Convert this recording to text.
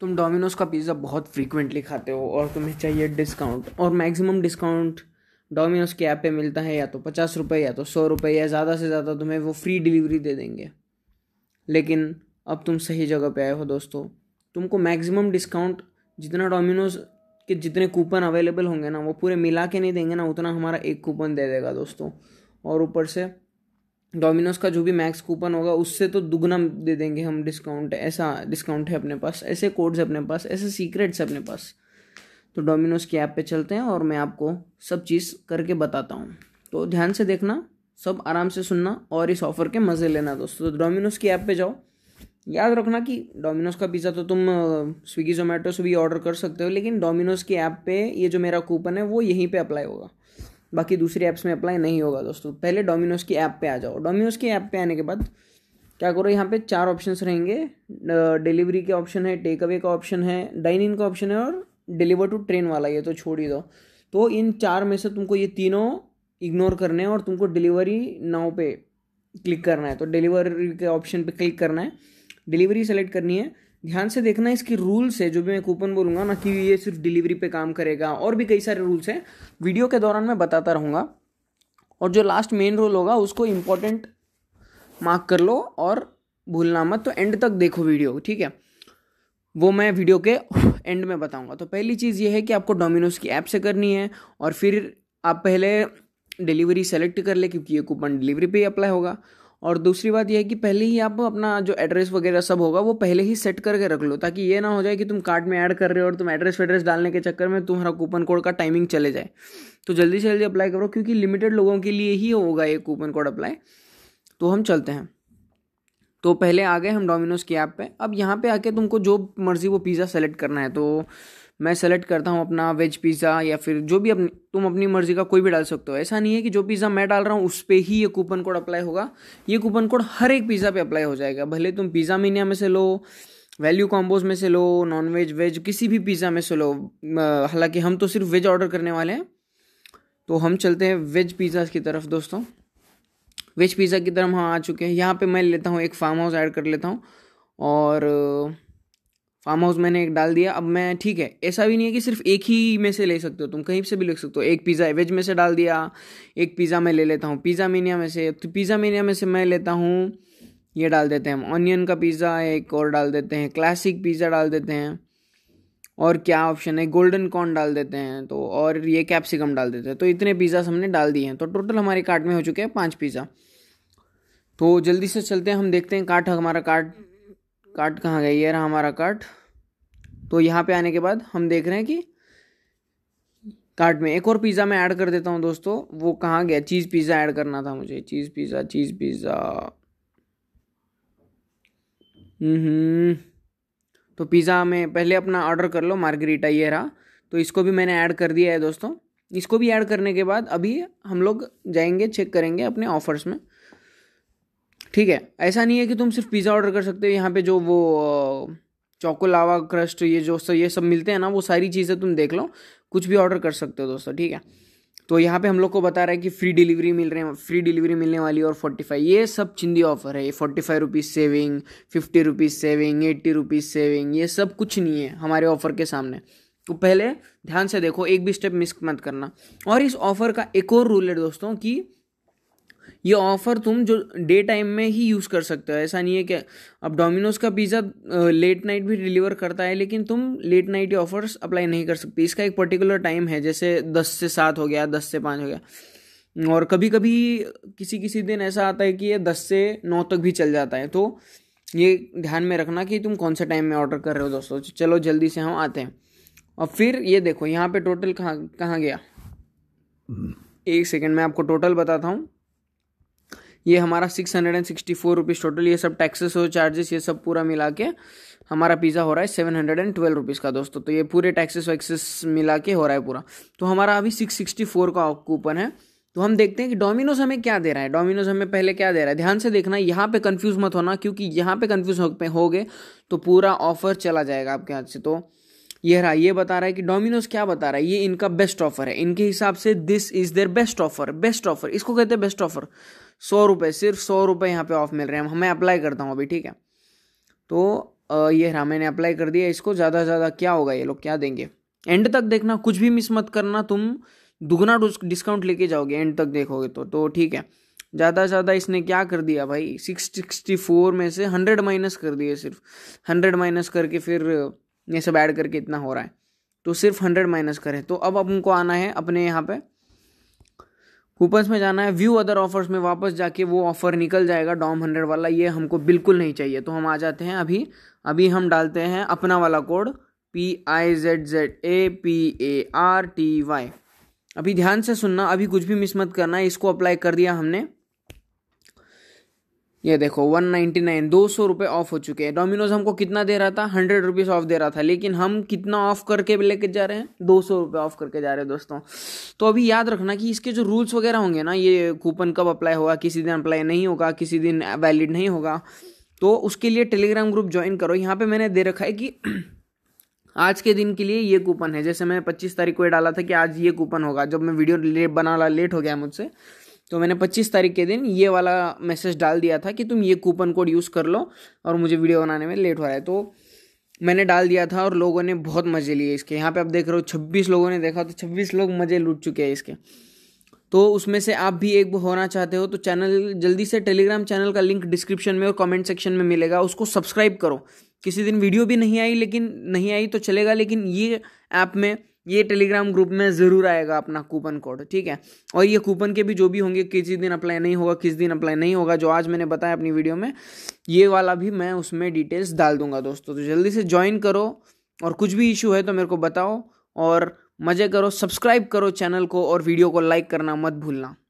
तुम डोमिनोज का पिज़्ज़ा बहुत फ्रीक्वेंटली खाते हो और तुम्हें चाहिए डिस्काउंट और मैक्सिमम डिस्काउंट डोमिनोज के ऐप पे मिलता है या तो पचास रुपये या तो सौ रुपये या ज़्यादा से ज़्यादा तुम्हें वो फ्री डिलीवरी दे देंगे लेकिन अब तुम सही जगह पे आए हो दोस्तों तुमको मैक्सिमम डिस्काउंट जितना डोमिनोज के जितने कूपन अवेलेबल होंगे ना वो पूरे मिला के नहीं देंगे ना उतना हमारा एक कूपन दे देगा दोस्तों और ऊपर से डोमिनोज का जो भी मैक्स कूपन होगा उससे तो दुगना दे देंगे हम डिस्काउंट ऐसा डिस्काउंट है अपने पास ऐसे कोड्स अपने पास ऐसे सीक्रेट्स अपने पास तो डोमिनोज की ऐप पे चलते हैं और मैं आपको सब चीज़ करके बताता हूँ तो ध्यान से देखना सब आराम से सुनना और इस ऑफ़र के मज़े लेना दोस्तों तो डोमिनोज की ऐप पे जाओ याद रखना कि डोमिनोज का पिज़्ज़ा तो तुम स्विगी जोमेटो से भी ऑर्डर कर सकते हो लेकिन डोमिनोज की ऐप पे ये जो मेरा कूपन है वो यहीं पे अप्लाई होगा बाकी दूसरी ऐप्स में अप्लाई नहीं होगा दोस्तों पहले डोमिनोज की ऐप पे आ जाओ डोमिनोज की ऐप पे आने के बाद क्या करो यहाँ पे चार ऑप्शन रहेंगे डिलीवरी के ऑप्शन है टेक अवे का ऑप्शन है डाइन इन का ऑप्शन है और डिलीवर टू ट्रेन वाला ये तो छोड़ ही दो तो इन चार में से तुमको ये तीनों इग्नोर करने हैं और तुमको डिलीवरी नाव पे क्लिक करना है तो डिलीवरी के ऑप्शन पे क्लिक करना है डिलीवरी सेलेक्ट करनी है ध्यान से देखना इसकी रूल्स है जो भी मैं कूपन बोलूँगा ना कि ये सिर्फ डिलीवरी पे काम करेगा और भी कई सारे रूल्स हैं वीडियो के दौरान मैं बताता रहूँगा और जो लास्ट मेन रोल होगा उसको इम्पोर्टेंट मार्क कर लो और भूलना मत तो एंड तक देखो वीडियो ठीक है वो मैं वीडियो के एंड में बताऊंगा तो पहली चीज़ ये है कि आपको डोमिनोज की ऐप से करनी है और फिर आप पहले डिलीवरी सेलेक्ट कर ले क्योंकि ये कूपन डिलीवरी पे ही अप्लाई होगा और दूसरी बात यह है कि पहले ही आप अपना जो एड्रेस वगैरह सब होगा वो पहले ही सेट करके रख लो ताकि ये ना हो जाए कि तुम कार्ड में ऐड कर रहे हो और तुम एड्रेस वेड्रेस डालने के चक्कर में तुम्हारा कूपन कोड का टाइमिंग चले जाए तो जल्दी से जल्दी अप्लाई करो क्योंकि लिमिटेड लोगों के लिए ही होगा ये कूपन कोड अप्लाई तो हम चलते हैं तो पहले आ गए हम डोमिनोज़ की ऐप पे अब यहाँ पे आके तुमको जो मर्ज़ी वो पिज़्ज़ा सेलेक्ट करना है तो मैं सेलेक्ट करता हूँ अपना वेज पिज़्ज़ा या फिर जो भी अपनी तुम अपनी मर्ज़ी का कोई भी डाल सकते हो ऐसा नहीं है कि जो पिज़्ज़ा मैं डाल रहा हूँ उस पर ही ये कूपन कोड अप्लाई होगा ये कूपन कोड हर एक पिज़्ज़ा पे अप्लाई हो जाएगा भले तुम पिज़्ज़ा मीनिया में से लो वैल्यू कॉम्बोज में से लो नॉन वेज वेज किसी भी पिज़्ज़ा में से लो हालांकि हम तो सिर्फ वेज ऑर्डर करने वाले हैं तो हम चलते हैं वेज पिज़्ज़ा की तरफ दोस्तों वेज पिज़्ज़ा की तरफ हम आ चुके हैं यहाँ पे मैं लेता हूँ एक फार्म हाउस ऐड कर लेता हूँ और फार्म हाउस मैंने एक डाल दिया अब मैं ठीक है ऐसा भी नहीं है कि सिर्फ एक ही में से ले सकते हो तुम कहीं से भी ले सकते हो एक पिज़्ज़ा वेज में से डाल दिया एक पिज़्ज़ा मैं ले लेता हूँ पिज़्ज़ा मीनिया में से तो पिज़्ज़ा मीनिया में से मैं लेता हूँ ये डाल देते हैं ऑनियन का पिज़्ज़ा एक और डाल देते हैं क्लासिक पिज़्ज़ा डाल देते हैं और क्या ऑप्शन है गोल्डन कॉर्न डाल देते हैं तो और ये कैप्सिकम डाल देते हैं तो इतने पिज़्ज़ा हमने डाल दिए हैं तो टोटल हमारे कार्ट में हो चुके हैं पाँच पिज़्ज़ा तो जल्दी से चलते हैं हम देखते हैं कार्ट हमारा कार्ट कार्ट कहाँ गया ये रहा हमारा कार्ट तो यहाँ पे आने के बाद हम देख रहे हैं कि कार्ट में एक और पिज़्ज़ा मैं ऐड कर देता हूँ दोस्तों वो कहाँ गया चीज़ पिज़्ज़ा ऐड करना था मुझे चीज़ पिज़्ज़ा चीज़ पिज़्ज़ा हम्म। तो पिज़्ज़ा में पहले अपना ऑर्डर कर लो मार्गरीटा ये रहा तो इसको भी मैंने ऐड कर दिया है दोस्तों इसको भी ऐड करने के बाद अभी हम लोग जाएंगे चेक करेंगे अपने ऑफर्स में ठीक है ऐसा नहीं है कि तुम सिर्फ पिज़्ज़ा ऑर्डर कर सकते हो यहाँ पे जो वो चौको लावा क्रस्ट ये जो सब ये सब मिलते हैं ना वो सारी चीज़ें तुम देख लो कुछ भी ऑर्डर कर सकते हो दोस्तों ठीक है तो यहाँ पे हम लोग को बता रहा है कि फ्री डिलीवरी मिल रहे हैं फ्री डिलीवरी मिलने वाली और फोर्टी फाइव ये सब चिंदी ऑफर है ये forty five rupees saving fifty rupees saving eighty rupees saving ये सब कुछ नहीं है हमारे ऑफर के सामने तो पहले ध्यान से देखो एक भी स्टेप मिस मत करना और इस ऑफर का एक और रूल है दोस्तों कि ये ऑफ़र तुम जो डे टाइम में ही यूज़ कर सकते हो ऐसा नहीं है कि अब डोमिनोज़ का पिज़्ज़ा लेट नाइट भी डिलीवर करता है लेकिन तुम लेट नाइट ये ऑफ़र्स अप्लाई नहीं कर सकते इसका एक पर्टिकुलर टाइम है जैसे दस से सात हो गया दस से पाँच हो गया और कभी कभी किसी किसी दिन ऐसा आता है कि ये दस से नौ तक भी चल जाता है तो ये ध्यान में रखना कि तुम कौन से टाइम में ऑर्डर कर रहे हो दोस्तों चलो जल्दी से हम आते हैं और फिर ये देखो यहाँ पे टोटल कहाँ कहाँ गया हम्म। एक सेकंड मैं आपको टोटल बताता हूँ ये हमारा six hundred and sixty four rupees total ये सब टैक्सेस और चार्जेस ये सब पूरा मिला के हमारा पिज़्ज़ा हो रहा है seven hundred and twelve rupees का दोस्तों तो ये पूरे टैक्सेस वैक्सेस मिला के हो रहा है पूरा तो हमारा अभी सिक्स सिक्सटी फोर का कूपन है तो हम देखते हैं कि डोमिनोज हमें क्या दे रहा है डोमिनोज हमें पहले क्या दे रहा है ध्यान से देखना यहाँ पे कंफ्यूज मत होना क्योंकि यहाँ पे कंफ्यूज हो गए तो पूरा ऑफर चला जाएगा आपके हाथ से तो ये रहा ये बता रहा है कि डोमिनोज क्या बता रहा है ये इनका बेस्ट ऑफर है इनके हिसाब से this is their best offer best offer इसको कहते हैं बेस्ट ऑफर सौ रुपये सिर्फ सौ रुपये यहाँ पे ऑफ मिल रहे हैं हमें अप्लाई करता हूँ अभी ठीक है तो ये रहा मैंने अप्लाई कर दिया इसको ज़्यादा से ज़्यादा क्या होगा ये लोग क्या देंगे एंड तक देखना कुछ भी मिस मत करना तुम दुगना डिस्काउंट लेके जाओगे एंड तक देखोगे तो तो ठीक है ज़्यादा से ज़्यादा इसने क्या कर दिया भाई सिक्स सिक्सटी फोर में से हंड्रेड माइनस कर दिए सिर्फ हंड्रेड माइनस करके फिर ये सब ऐड करके इतना हो रहा है तो सिर्फ हंड्रेड माइनस करें तो अब हमको आना है अपने यहाँ पे कूपन्स में जाना है व्यू अदर ऑफर्स में वापस जाके वो ऑफर निकल जाएगा डॉम हंड्रेड वाला ये हमको बिल्कुल नहीं चाहिए तो हम आ जाते हैं अभी अभी हम डालते हैं अपना वाला code P I Z Z A P A R T Y अभी ध्यान से सुनना अभी कुछ भी मिस मत करना इसको अप्लाई कर दिया हमने ये देखो 199 दो सौ रुपये ऑफ हो चुके हैं डोमिनोज हमको कितना दे रहा था हंड्रेड रुपीज़ ऑफ दे रहा था लेकिन हम कितना ऑफ करके लेके जा रहे हैं दो सौ रुपये ऑफ करके जा रहे हैं दोस्तों तो अभी याद रखना कि इसके जो रूल्स वगैरह होंगे ना ये कूपन कब अप्लाई होगा किसी दिन अप्लाई नहीं होगा किसी दिन वैलिड नहीं होगा तो उसके लिए टेलीग्राम ग्रुप ज्वाइन करो यहाँ पर मैंने दे रखा है कि आज के दिन के लिए ये कूपन है जैसे मैंने पच्चीस तारीख को ये डाला था कि आज ये कूपन होगा जब मैं वीडियो बना ला लेट हो गया मुझसे तो मैंने 25 तारीख के दिन ये वाला मैसेज डाल दिया था कि तुम ये कूपन कोड यूज़ कर लो और मुझे वीडियो बनाने में लेट हो रहा है तो मैंने डाल दिया था और लोगों ने बहुत मज़े लिए इसके यहाँ पे आप देख रहे हो 26 लोगों ने देखा तो 26 लोग मज़े लूट चुके हैं इसके तो उसमें से आप भी एक होना चाहते हो तो चैनल जल्दी से टेलीग्राम चैनल का लिंक डिस्क्रिप्शन में और कमेंट सेक्शन में मिलेगा उसको सब्सक्राइब करो किसी दिन वीडियो भी नहीं आई लेकिन नहीं आई तो चलेगा लेकिन ये ऐप में ये टेलीग्राम ग्रुप में ज़रूर आएगा अपना कूपन कोड ठीक है और ये कूपन के भी जो भी होंगे किसी दिन अप्लाई नहीं होगा किस दिन अप्लाई नहीं होगा जो आज मैंने बताया अपनी वीडियो में ये वाला भी मैं उसमें डिटेल्स डाल दूंगा दोस्तों तो जल्दी से ज्वाइन करो और कुछ भी इशू है तो मेरे को बताओ और मज़े करो सब्सक्राइब करो चैनल को और वीडियो को लाइक करना मत भूलना